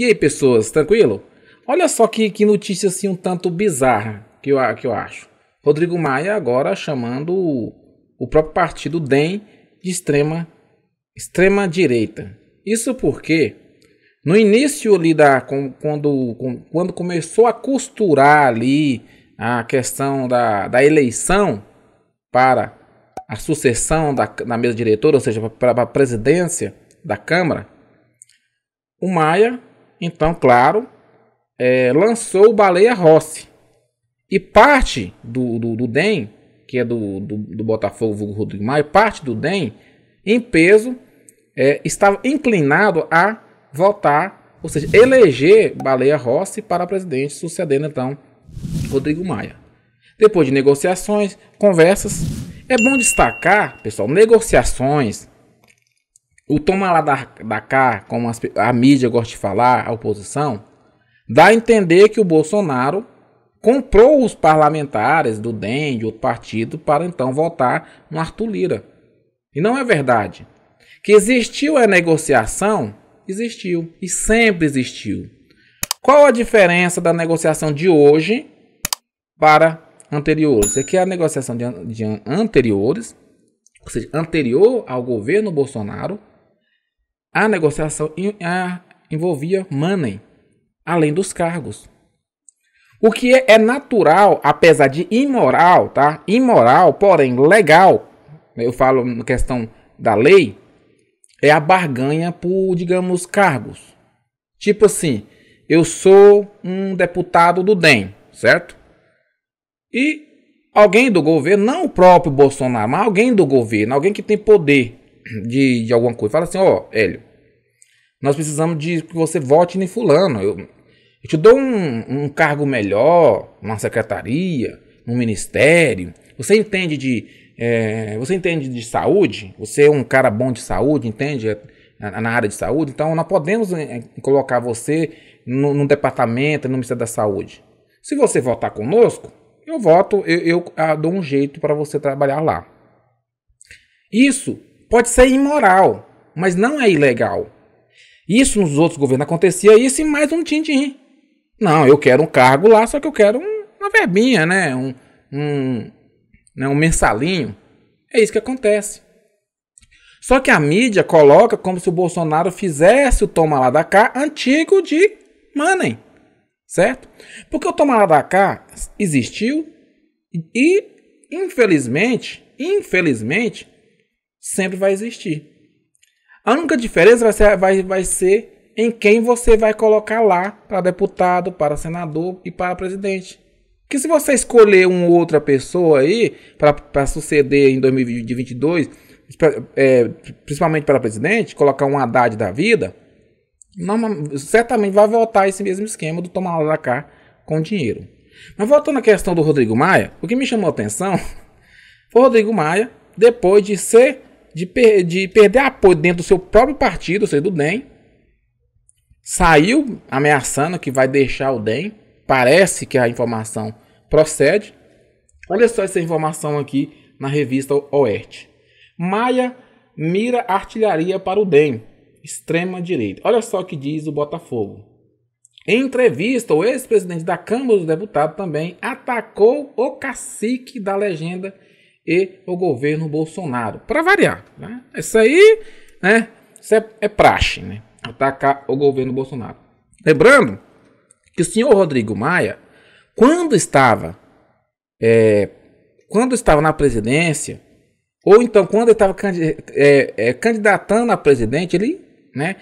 E aí, pessoas, tranquilo? Olha só que, que notícia assim um tanto bizarra que eu, que eu acho. Rodrigo Maia agora chamando o, o próprio partido DEM de extrema, extrema direita. Isso porque no início ali da quando, quando começou a costurar ali a questão da, da eleição para a sucessão da, da mesa diretora, ou seja, para a presidência da Câmara, o Maia então, claro, é, lançou o Baleia Rossi. E parte do, do, do DEM, que é do, do, do Botafogo, vulgo Rodrigo Maia, parte do DEM, em peso, é, estava inclinado a votar, ou seja, eleger Baleia Rossi para presidente, sucedendo então Rodrigo Maia. Depois de negociações, conversas, é bom destacar, pessoal, negociações o toma lá da, da cá, como as, a mídia gosta de falar, a oposição, dá a entender que o Bolsonaro comprou os parlamentares do DEM, de outro partido, para então votar no Arthur Lira. E não é verdade. Que existiu a negociação? Existiu. E sempre existiu. Qual a diferença da negociação de hoje para anteriores? Aqui é a negociação de, de anteriores, ou seja, anterior ao governo Bolsonaro, a negociação envolvia money, além dos cargos. O que é, é natural, apesar de imoral, tá? Imoral, porém legal, eu falo na questão da lei, é a barganha por, digamos, cargos. Tipo assim, eu sou um deputado do DEM, certo? E alguém do governo, não o próprio Bolsonaro, mas alguém do governo, alguém que tem poder, de, de alguma coisa. Fala assim, ó, oh, Hélio, nós precisamos de que você vote em fulano. Eu, eu te dou um, um cargo melhor, uma secretaria, um ministério. Você entende de. É, você entende de saúde? Você é um cara bom de saúde, entende? É, na, área de saúde, então nós podemos é, é, colocar você no, no departamento, no Ministério da Saúde. Se você votar conosco, eu voto, eu, eu ah, dou um jeito para você trabalhar lá. Isso pode ser imoral, mas não é ilegal. Isso nos outros governos acontecia isso e mais um tintim. Não, eu quero um cargo lá, só que eu quero um, uma verbinha, né? Um, um, né? um mensalinho. É isso que acontece. Só que a mídia coloca como se o Bolsonaro fizesse o toma lá da cá antigo de Manem, certo? Porque o toma lá da cá existiu e, infelizmente, infelizmente, sempre vai existir. A única diferença vai ser, vai, vai ser em quem você vai colocar lá para deputado, para senador e para presidente. Que se você escolher uma outra pessoa aí para suceder em 2022, é, principalmente para presidente, colocar um Haddad da vida, não, certamente vai voltar esse mesmo esquema do tomar lá da cá com dinheiro. Mas voltando à questão do Rodrigo Maia, o que me chamou a atenção foi o Rodrigo Maia, depois de ser de, per de perder apoio dentro do seu próprio partido, ou seja, do DEM. Saiu ameaçando que vai deixar o DEM. Parece que a informação procede. Olha só essa informação aqui na revista Oeste. Maia mira artilharia para o DEM, extrema direita. Olha só o que diz o Botafogo. Em entrevista, o ex-presidente da Câmara dos Deputados também atacou o cacique da legenda e o governo Bolsonaro. Para variar, né? Isso aí, né? Isso é, é praxe, né? Atacar o governo Bolsonaro. Lembrando que o senhor Rodrigo Maia, quando estava, é, quando estava na presidência, ou então quando ele estava é, é, candidatando a presidente, ele, né?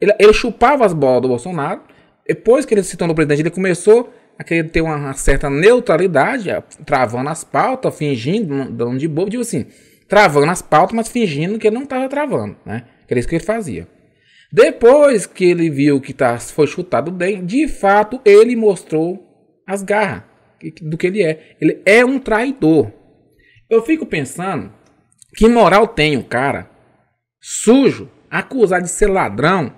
Ele, ele chupava as bolas do Bolsonaro. Depois que ele se tornou presidente, ele começou a ter uma certa neutralidade, travando as pautas, fingindo, dando de bobo, digo assim, travando as pautas, mas fingindo que ele não estava travando, né? Que era isso que ele fazia. Depois que ele viu que tá, foi chutado bem, de fato ele mostrou as garras do que ele é. Ele é um traidor. Eu fico pensando que moral tem o um cara sujo, acusado de ser ladrão,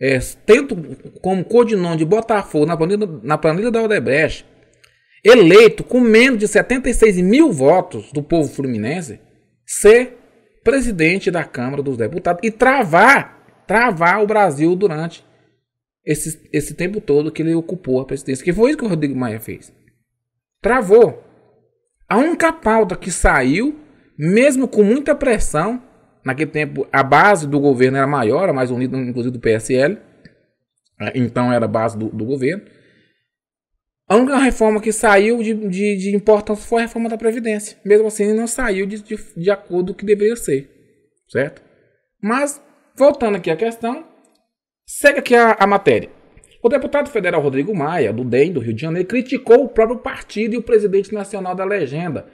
é, tendo como codinome de Botafogo na planilha, na planilha da Odebrecht, eleito com menos de 76 mil votos do povo fluminense, ser presidente da Câmara dos Deputados e travar, travar o Brasil durante esse, esse tempo todo que ele ocupou a presidência. Que foi isso que o Rodrigo Maia fez. Travou. A única pauta que saiu, mesmo com muita pressão, Naquele tempo, a base do governo era maior, era mais unida, inclusive, do PSL. É, então, era a base do, do governo. A única reforma que saiu de, de, de, importância foi a reforma da Previdência. Mesmo assim, não saiu de, de, de acordo com o que deveria ser. Certo? Mas, voltando aqui à questão, segue aqui a, a matéria. O deputado federal Rodrigo Maia, do DEM, do Rio de Janeiro, criticou o próprio partido e o presidente nacional da legenda,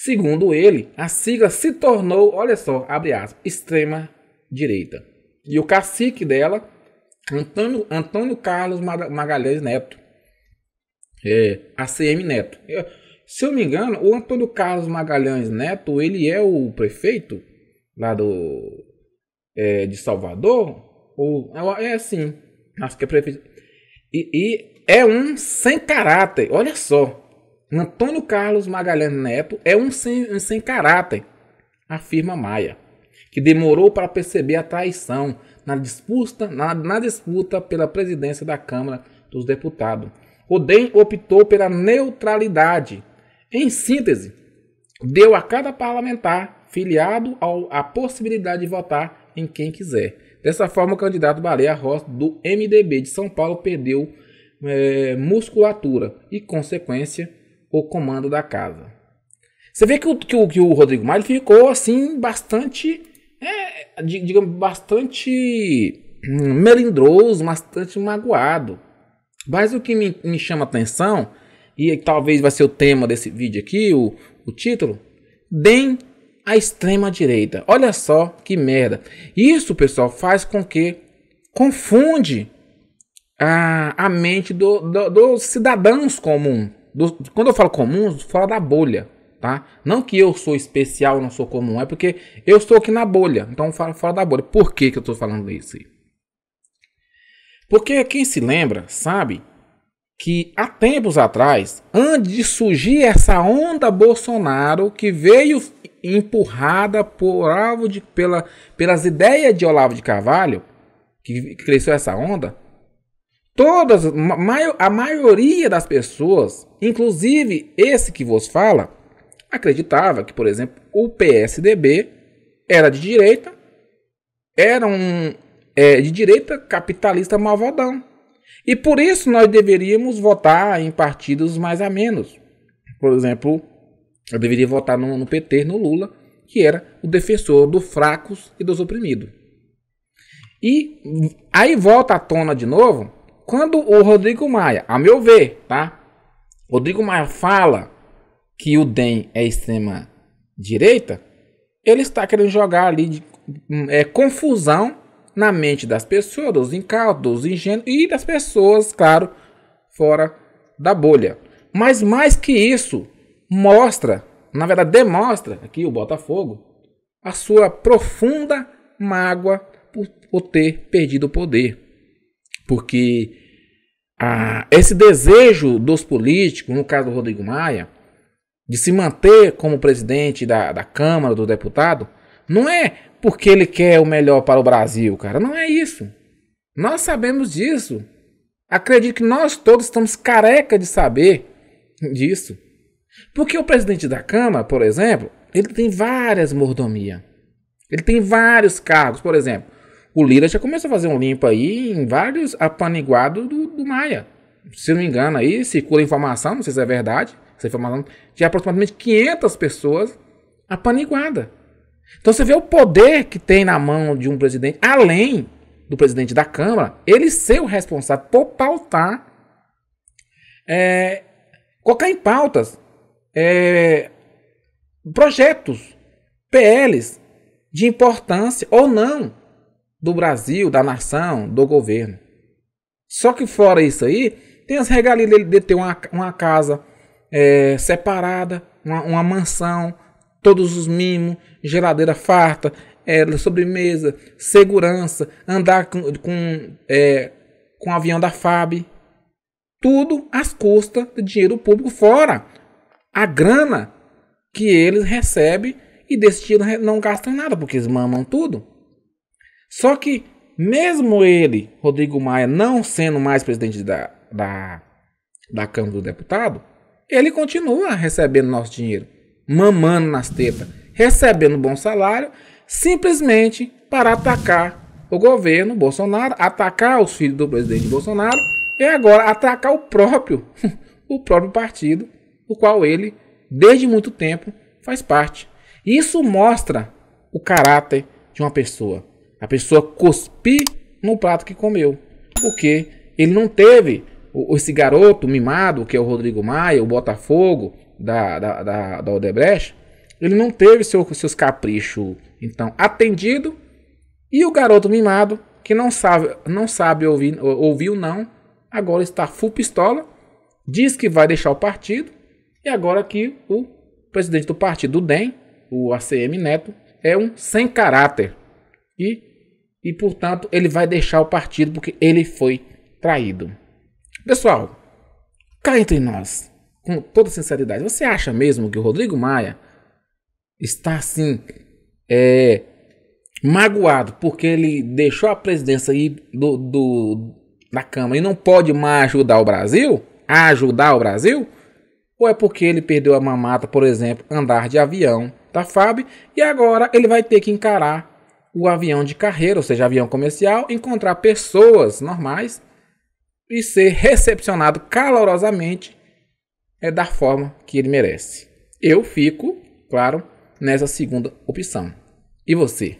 Segundo ele, a sigla se tornou, olha só, abre aspas, extrema direita. E o cacique dela, Antônio, Antônio Carlos Magalhães Neto. É, ACM Neto. Eu, é, se eu me engano, o Antônio Carlos Magalhães Neto, ele é o prefeito lá do, é, de Salvador. Ou, é, é assim, acho que é prefeito. E, e é um sem caráter, olha só. Antônio Carlos Magalhães Neto é um sem, um sem caráter, afirma Maia, que demorou para perceber a traição na disputa, na, na disputa pela presidência da Câmara dos Deputados. Rodem optou pela neutralidade. Em síntese, deu a cada parlamentar filiado ao, a possibilidade de votar em quem quiser. Dessa forma, o candidato Baleia Rossi do MDB de São Paulo perdeu é, musculatura e, consequência, o comando da casa. Você vê que o, que o, que o Rodrigo Maia ficou assim bastante, é, digamos, bastante hum, melindroso, bastante magoado. Mas o que me, me chama atenção, e talvez vai ser o tema desse vídeo aqui, o, o título, bem a extrema-direita. Olha só que merda. Isso, pessoal, faz com que confunde a, a mente do, do, dos cidadãos comuns do, quando eu falo comum, fora da bolha, tá? Não que eu sou especial, não sou comum, é porque eu estou aqui na bolha, então fala fora da bolha. Por que, que eu estou falando isso? Porque quem se lembra sabe que há tempos atrás, antes de surgir essa onda Bolsonaro que veio empurrada por alvo de, pela, pelas ideias de Olavo de Carvalho, que cresceu essa onda, todas, a maioria das pessoas, inclusive esse que vos fala, acreditava que, por exemplo, o PSDB era de direita, era um é, de direita capitalista malvadão. E por isso nós deveríamos votar em partidos mais a menos. Por exemplo, eu deveria votar no, no PT, no Lula, que era o defensor dos fracos e dos oprimidos. E aí volta à tona de novo quando o Rodrigo Maia, a meu ver, tá? Rodrigo Maia fala que o DEM é extrema direita, ele está querendo jogar ali de, hum, é, confusão na mente das pessoas, dos incautos, dos ingênuos e das pessoas, claro, fora da bolha. Mas mais que isso, mostra, na verdade demonstra aqui o Botafogo, a sua profunda mágoa por, por ter perdido o poder. Porque ah, esse desejo dos políticos, no caso do Rodrigo Maia, de se manter como presidente da, da Câmara, do deputado, não é porque ele quer o melhor para o Brasil, cara. Não é isso. Nós sabemos disso. Acredito que nós todos estamos careca de saber disso. Porque o presidente da Câmara, por exemplo, ele tem várias mordomias. Ele tem vários cargos. Por exemplo, o Lira já começa a fazer um limpo aí em vários apaniguados do, do Maia. Se não me engano, aí circula informação, não sei se é verdade, essa informação, de aproximadamente 500 pessoas apaniguada. Então você vê o poder que tem na mão de um presidente, além do presidente da Câmara, ele ser o responsável por pautar, é, colocar em pautas é, projetos, PLs de importância ou não do Brasil, da nação, do governo. Só que fora isso aí, tem as regalias dele de ter uma, uma casa é, separada, uma, uma, mansão, todos os mimos, geladeira farta, é, sobremesa, segurança, andar com, com, é, com avião da FAB. Tudo às custas de dinheiro público fora. A grana que eles recebem e desse dinheiro não gastam nada, porque eles mamam tudo. Só que, mesmo ele, Rodrigo Maia, não sendo mais presidente da, da, da Câmara do Deputado, ele continua recebendo nosso dinheiro, mamando nas tetas, recebendo bom salário, simplesmente para atacar o governo Bolsonaro, atacar os filhos do presidente Bolsonaro e agora atacar o próprio, o próprio partido, o qual ele, desde muito tempo, faz parte. Isso mostra o caráter de uma pessoa a pessoa cuspir no prato que comeu. Porque ele não teve esse garoto mimado, que é o Rodrigo Maia, o Botafogo da, da, da, da Odebrecht, ele não teve seu, seus caprichos então atendido. E o garoto mimado, que não sabe, não sabe ouvir, ouvir ou não, agora está full pistola, diz que vai deixar o partido, e agora que o presidente do partido, o DEM, o ACM Neto, é um sem caráter. E e, portanto, ele vai deixar o partido porque ele foi traído. Pessoal, cá entre nós, com toda sinceridade, você acha mesmo que o Rodrigo Maia está assim, é, magoado porque ele deixou a presidência aí do, do, da Câmara e não pode mais ajudar o Brasil? ajudar o Brasil? Ou é porque ele perdeu a mamata, por exemplo, andar de avião da FAB e agora ele vai ter que encarar o avião de carreira, ou seja, avião comercial, encontrar pessoas normais e ser recepcionado calorosamente é da forma que ele merece. Eu fico, claro, nessa segunda opção. E você?